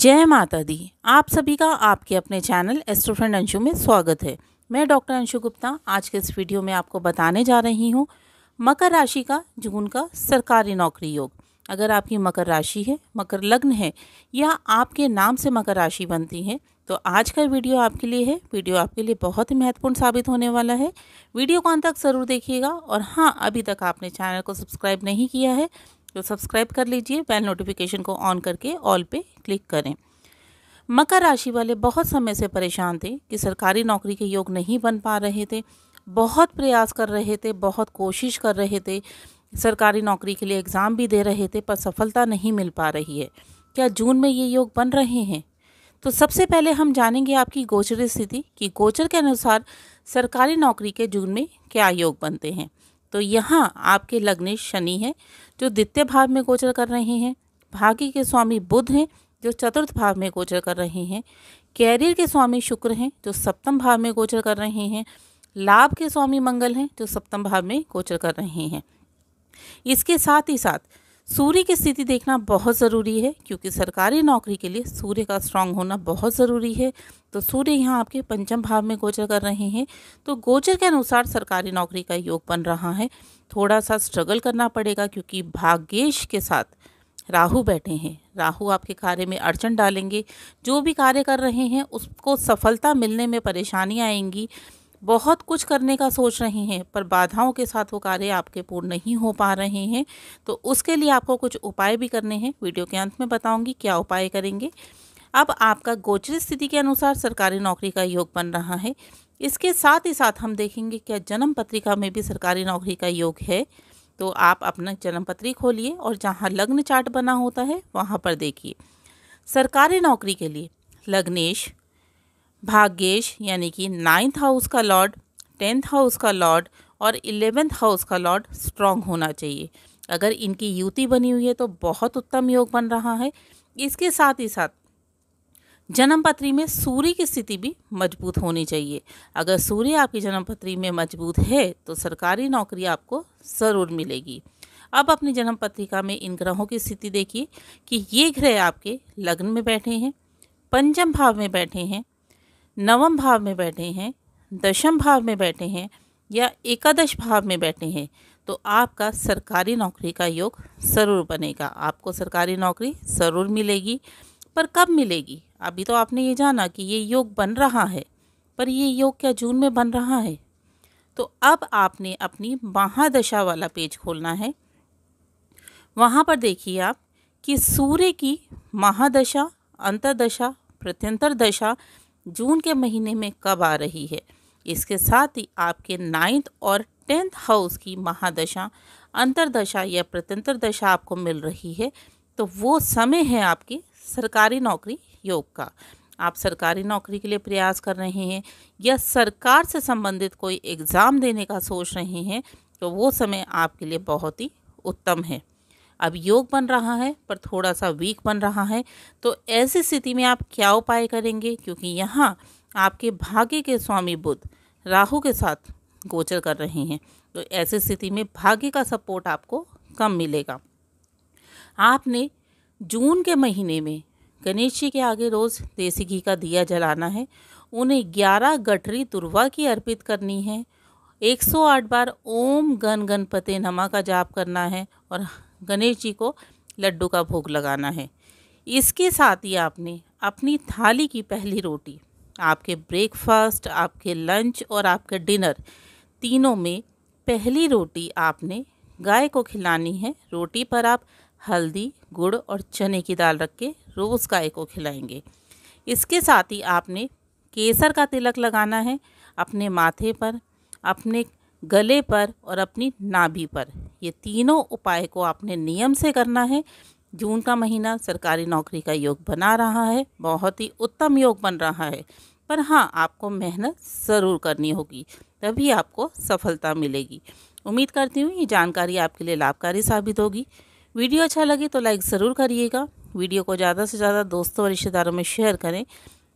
जय माता दी आप सभी का आपके अपने चैनल एस्ट्रोफ्रेंड अंशु में स्वागत है मैं डॉक्टर अंशु गुप्ता आज के इस वीडियो में आपको बताने जा रही हूँ मकर राशि का जून का सरकारी नौकरी योग अगर आपकी मकर राशि है मकर लग्न है या आपके नाम से मकर राशि बनती है तो आज का वीडियो आपके लिए है वीडियो आपके लिए बहुत ही महत्वपूर्ण साबित होने वाला है वीडियो को अंत तक ज़रूर देखिएगा और हाँ अभी तक आपने चैनल को सब्सक्राइब नहीं किया है तो सब्सक्राइब कर लीजिए बेल नोटिफिकेशन को ऑन करके ऑल पे क्लिक करें मकर राशि वाले बहुत समय से परेशान थे कि सरकारी नौकरी के योग नहीं बन पा रहे थे बहुत प्रयास कर रहे थे बहुत कोशिश कर रहे थे सरकारी नौकरी के लिए एग्ज़ाम भी दे रहे थे पर सफलता नहीं मिल पा रही है क्या जून में ये योग बन रहे हैं तो सबसे पहले हम जानेंगे आपकी गोचर स्थिति कि गोचर के अनुसार सरकारी नौकरी के जून में क्या योग बनते हैं तो यहाँ आपके लग्ने शनि हैं जो द्वितीय भाव में गोचर कर रहे हैं भाग्य के स्वामी बुध हैं जो चतुर्थ भाव में गोचर कर रहे हैं कैरियर के स्वामी शुक्र हैं जो सप्तम भाव में गोचर कर रहे हैं लाभ के स्वामी मंगल हैं जो सप्तम भाव में गोचर कर रहे हैं इसके साथ ही साथ सूर्य की स्थिति देखना बहुत ज़रूरी है क्योंकि सरकारी नौकरी के लिए सूर्य का स्ट्रांग होना बहुत ज़रूरी है तो सूर्य यहाँ आपके पंचम भाव में गोचर कर रहे हैं तो गोचर के अनुसार सरकारी नौकरी का योग बन रहा है थोड़ा सा स्ट्रगल करना पड़ेगा क्योंकि भाग्येश के साथ राहु बैठे हैं राहु आपके कार्य में अड़चन डालेंगे जो भी कार्य कर रहे हैं उसको सफलता मिलने में परेशानी आएंगी बहुत कुछ करने का सोच रहे हैं पर बाधाओं के साथ वो कार्य आपके पूर्ण नहीं हो पा रहे हैं तो उसके लिए आपको कुछ उपाय भी करने हैं वीडियो के अंत में बताऊंगी क्या उपाय करेंगे अब आपका गोचर स्थिति के अनुसार सरकारी नौकरी का योग बन रहा है इसके साथ ही साथ हम देखेंगे क्या जन्म पत्रिका में भी सरकारी नौकरी का योग है तो आप अपना जन्म पत्री खोलिए और जहाँ लग्न चार्ट बना होता है वहाँ पर देखिए सरकारी नौकरी के लिए लग्नेश भाग्येश यानी कि नाइन्थ हाउस का लॉर्ड टेंथ हाउस का लॉर्ड और इलेवेंथ हाउस का लॉर्ड स्ट्रांग होना चाहिए अगर इनकी युति बनी हुई है तो बहुत उत्तम योग बन रहा है इसके साथ ही साथ जन्मपत्री में सूर्य की स्थिति भी मजबूत होनी चाहिए अगर सूर्य आपकी जन्मपत्री में मजबूत है तो सरकारी नौकरी आपको ज़रूर मिलेगी अब अपनी जन्म पत्रिका में इन ग्रहों की स्थिति देखिए कि ये ग्रह आपके लग्न में बैठे हैं पंचम भाव में बैठे हैं नवम भाव में बैठे हैं दशम भाव में बैठे हैं या एकादश भाव में बैठे हैं तो आपका सरकारी नौकरी का योग ज़रूर बनेगा आपको सरकारी नौकरी ज़रूर मिलेगी पर कब मिलेगी अभी तो आपने ये जाना कि ये योग बन रहा है पर ये योग क्या जून में बन रहा है तो अब आपने अपनी महादशा वाला पेज खोलना है वहाँ पर देखिए आप कि सूर्य की महादशा अंतरदशा प्रत्यंतर दशा जून के महीने में कब आ रही है इसके साथ ही आपके नाइन्थ और टेंथ हाउस की महादशा अंतरदशा या प्रत्यंतर दशा आपको मिल रही है तो वो समय है आपकी सरकारी नौकरी योग का आप सरकारी नौकरी के लिए प्रयास कर रहे हैं या सरकार से संबंधित कोई एग्ज़ाम देने का सोच रहे हैं तो वो समय आपके लिए बहुत ही उत्तम है अब योग बन रहा है पर थोड़ा सा वीक बन रहा है तो ऐसी स्थिति में आप क्या उपाय करेंगे क्योंकि यहाँ आपके भाग्य के स्वामी बुद्ध राहु के साथ गोचर कर रहे हैं तो ऐसी स्थिति में भाग्य का सपोर्ट आपको कम मिलेगा आपने जून के महीने में गणेश जी के आगे रोज़ देसी घी का दिया जलाना है उन्हें ग्यारह गठरी दुर्वा की अर्पित करनी है 108 बार ओम गण गणपते नमा का जाप करना है और गणेश जी को लड्डू का भोग लगाना है इसके साथ ही आपने अपनी थाली की पहली रोटी आपके ब्रेकफास्ट आपके लंच और आपके डिनर तीनों में पहली रोटी आपने गाय को खिलानी है रोटी पर आप हल्दी गुड़ और चने की दाल रख के रोज़ गाय को खिलाएंगे इसके साथ ही आपने केसर का तिलक लगाना है अपने माथे पर अपने गले पर और अपनी नाभि पर ये तीनों उपाय को आपने नियम से करना है जून का महीना सरकारी नौकरी का योग बना रहा है बहुत ही उत्तम योग बन रहा है पर हाँ आपको मेहनत ज़रूर करनी होगी तभी आपको सफलता मिलेगी उम्मीद करती हूँ ये जानकारी आपके लिए लाभकारी साबित होगी वीडियो अच्छा लगे तो लाइक ज़रूर करिएगा वीडियो को ज़्यादा से ज़्यादा दोस्तों और रिश्तेदारों में शेयर करें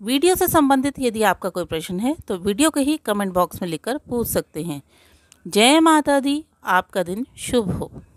वीडियो से संबंधित यदि आपका कोई प्रश्न है तो वीडियो के ही कमेंट बॉक्स में लिखकर पूछ सकते हैं जय माता दी आपका दिन शुभ हो